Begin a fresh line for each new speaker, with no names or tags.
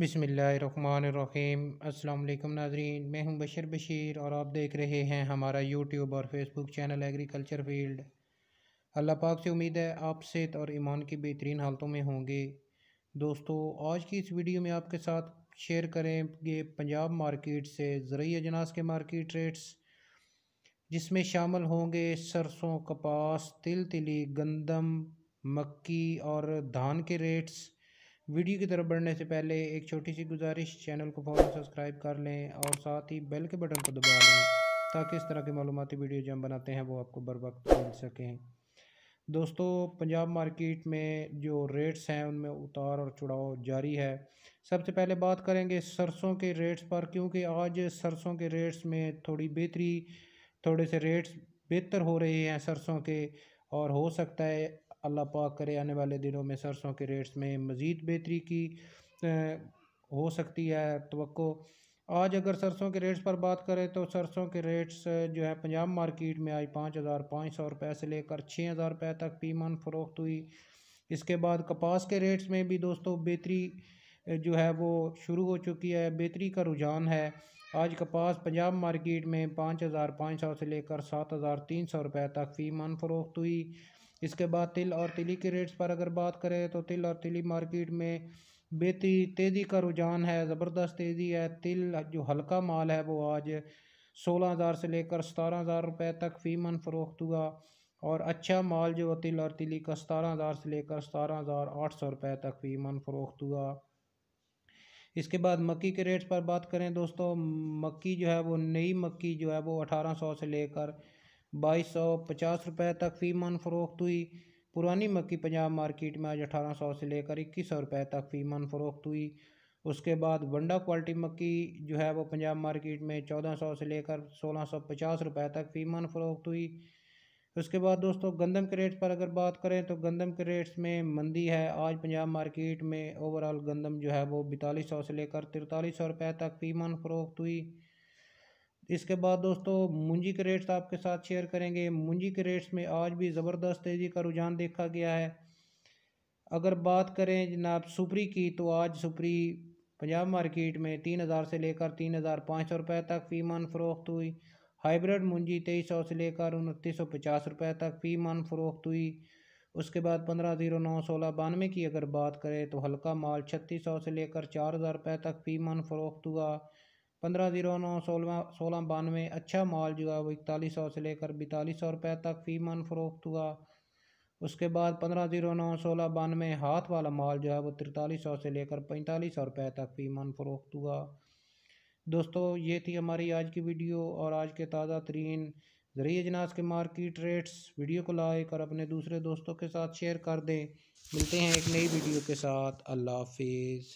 बिसमीम अल्लाम नाजरीन मैं हूं बशर बशीर और आप देख रहे हैं हमारा यूट्यूब और फेसबुक चैनल एग्रीकल्चर फील्ड अल्लाह पाक से उम्मीद है आप सेहत और ईमान की बेहतरीन हालतों में होंगे दोस्तों आज की इस वीडियो में आपके साथ शेयर करेंगे पंजाब मार्केट से ज़रूरी अजनास के मार्केट रेट्स जिसमें शामिल होंगे सरसों कपास तिल तिली गंदम मक्की और धान के रेट्स वीडियो की तरफ बढ़ने से पहले एक छोटी सी गुजारिश चैनल को फॉलो सब्सक्राइब कर लें और साथ ही बेल के बटन को दबा लें ताकि इस तरह के मालूमती वीडियो जो हम बनाते हैं वो आपको बर वक्त मिल सकें दोस्तों पंजाब मार्केट में जो रेट्स हैं उनमें उतार और चढ़ाव जारी है सबसे पहले बात करेंगे सरसों के रेट्स पर क्योंकि आज सरसों के रेट्स में थोड़ी बेहतरी थोड़े से रेट्स बेहतर हो रहे हैं सरसों के और हो सकता है अल्लाह पाक करे आने वाले दिनों में सरसों के रेट्स में मज़ीद बेहतरी की हो सकती है तो आज अगर सरसों के रेट्स पर बात करें तो सरसों के रेट्स जो है पंजाब मार्केट में आज पाँच हज़ार पाँच सौ रुपये से लेकर छः हज़ार रुपये तक पीमान फरोख्त हुई इसके बाद कपास के रेट्स में भी दोस्तों बेहतरी जो है वो शुरू हो चुकी है बेहतरी का रुझान है आज कपास पंजाब मार्केट में पाँच हज़ार पाँच सौ से लेकर सात हज़ार तीन सौ रुपये तक फ़ी मन फरोख्त हुई इसके बाद तिल और तिली के रेट्स पर अगर बात करें तो तिल और तिली मार्केट में बेहतरी तेज़ी का रुझान है ज़बरदस्त तेज़ी है तिल जो हल्का माल है वो आज सोलह हज़ार से लेकर सतारह हज़ार रुपये तक फ़ीमन फ़रोख्त हुआ और अच्छा माल जो तिल और तिली का सतारह हज़ार से लेकर सतारह हज़ार आठ सौ रुपये तक फ़ीमन फ़रोख्त हुआ इसके बाद मक्की के रेट्स पर बात करें दोस्तों मक्की जो है वो नई मक्की जो है वो अठारह सौ से लेकर बाईस सौ पचास रुपये तक फ़ी मन फ़रोख्त हुई पुरानी मक्की पंजाब मार्केट में आज अठारह सौ से लेकर इक्कीस सौ रुपये तक फ़ी मन फ़रोख्त हुई उसके बाद वंडा क्वालिटी मक्की जो है वो पंजाब मार्केट में चौदह सौ से लेकर सोलह सौ पचास रुपये तक फ़ी मन फ़रोख्त हुई उसके बाद दोस्तों गंदम के रेट्स पर अगर बात करें तो गंदम के रेट्स में मंदी है आज पंजाब मार्केट में ओवरऑल गंदम जो है वो बैतालीस सौ से लेकर तिरतालीस सौ रुपये तक फ़ी मन फ़रोख्त हुई इसके बाद दोस्तों मुंजी के रेट्स आपके साथ शेयर करेंगे मुंजी के रेट्स में आज भी ज़बरदस्त तेज़ी का रुझान देखा गया है अगर बात करें जनाब सुपरी की तो आज सुपरी पंजाब मार्केट में तीन हज़ार से लेकर तीन हज़ार पाँच सौ रुपये तक फ़ी मान फ़रोख्त हुई हाइब्रिड मुंजी तेईस सौ से लेकर उनतीस सौ पचास रुपये तक फ़ी मान फ़रोख्त हुई उसके बाद पंद्रह जीरो नौ सोलह बानवे की अगर बात करें तो हल्का माल छत्तीस सौ से लेकर चार हज़ार रुपये तक फ़ी मान फ़रोख्त हुआ पंद्रह जीरो नौ सोलह सोलह बानवे अच्छा माल जो है वो इकतालीस सौ से लेकर बैतालीस सौ रुपये तक फ़ी मन फरोख्त हुआ उसके बाद पंद्रह जीरो नौ सोलह बानवे हाथ वाला माल जो है वो तिरतालीस सौ से लेकर पैंतालीस सौ रुपये तक फ़ी मन फरोख्त हुआ दोस्तों ये थी हमारी आज की वीडियो और आज के ताज़ा तरीन ज़रिए जनाज के मार्केट रेट्स वीडियो को लाइक और अपने दूसरे दोस्तों के साथ शेयर कर दें मिलते हैं एक नई वीडियो के साथ अल्लाह हाफिज़